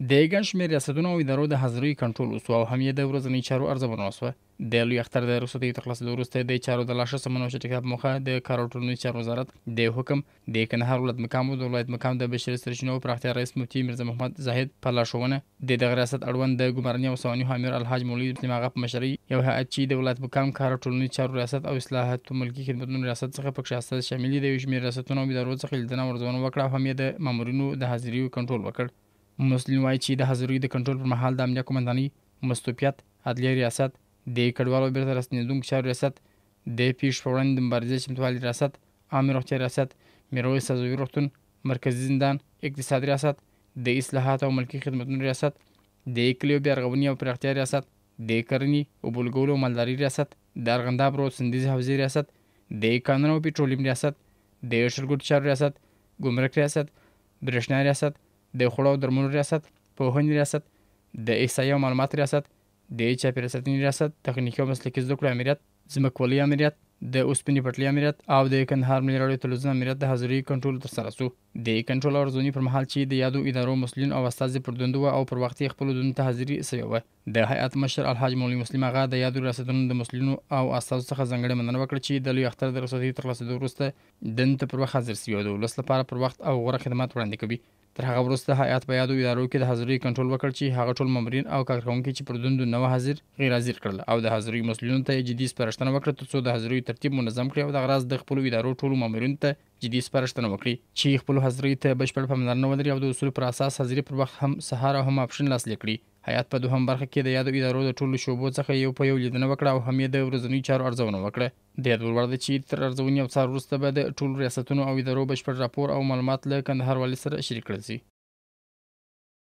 د ګڼ شمېر ریاستونو او ادارو د حاضرۍ کنټرول وسو او هم یې د ورځنۍ چارو ارزونه وسوه د لوی اختر د رخصتۍ تر خلاصېدو وروسته د چارو د لا ښه سمون او چټکتیا په موخه د کار او ټولنیز چارو وزارت د حکم د کندهار ولایت مقام او د ولایت مقام د بشري سرچینو پراختیا رئیس مفتي میرزا محمد زاهد په لارښوونه د دغه ریاست اړوند د ګمرنې او سواني امیر الحاج مولوي ابن ماغه په مشرۍ یو هیئت چې د ولایت مقام کار او ټولنیز چارو ریاست او اصلاحاتو ملکي خدمتونو ریاست څخه پکې شامل دي یو شمېر ریاستونو او ادارو څخه لیدنه او ارزونه وکړه او هم یې د مامورینو د حاضرۍ کنټرول وکړ مسلم وایي چې د حضروي د کنټرول پر مهال د امنیه قومندانۍ مستوفیت عدلیه ریاست د کډوالو بیرته راستنېدونکو چارو ریاست د پیښو پر وړاندې د مبارزې چمتووالي ریاست عامې روغتیا ریاست میرویس عضوي روغتون مرکزي زندان اقتصادي ریاست د اصلاحات او ملکي خدمتونو ریاست د کلیو بیارغونې او پراختیا ریاست د کرنې اوبولګولو مالداري ریاست د ارغنداب رود سندیز حوزې ریاست د کانونو او پټرولیم ریاست د شلګوټ چارو ریاست ګمرک ریاست برېښنا ریاست د خوړو او درملو ریاست پوهنې ریاست د احصایې او معلومات ریاست د چاپی ریاستنې ریاست تخنیکي او مسلکي زده کړو امریت ځمکوالي امریت د اوسپنې پټلۍ امریت او د کندهار ملي راډیو تلویزیون امریت د حاضرۍ کنټرول ترسره شو د کنټرول او ارزونې پر مهال چې د یادو ادارو مسولین او استاد پر دندو او پر وخت خپل دندو ته حاضری سوی و د هیئت مشر الحاج مولوی مسلم اغا د یادو ریاستونو د مسولینو او استاد څخه ځنګړې مننه وکړه چې د لوی اختر د رسېدو تر لاسه وروسته دند پر وخت حاضر سوی او د ولس لپاره پر وخت او غوره خدمات وړاندې کوي تر هغه وروسته هیئت په یادو ادارو کې د حاضری کنټرول وکړ چې هغه ټول ممرین او کارکونکو چې پر دندو نو حاضر غیر حاضر کړل او د حاضری مسولینو ته جدي سپارښتنه وکړه ترڅو د حاضری ترتیب منظم کړي او د غراز د خپل ادارو ټول مامورین ته جدي سپارښتنه وکړي چې خپل حاضرۍ ته بشپړ پاملرنه ولري او د اصول پر اساس حاضرۍ پر وخت هم سهار او هم اپشن لاسلیک کړي حیات په دوهم برخه کې د یادو ادارو د ټولو شوبو څخه یو په یو لیدنه وکړه او هم یې د ورځنیو چارو ارزونه وکړه د یاد ورور د چې تر ارزونې او څار وروسته به د ټولو ریاستونو او ادارو بشپړ راپور او معلومات له کندهار والي سره شریک کړل شي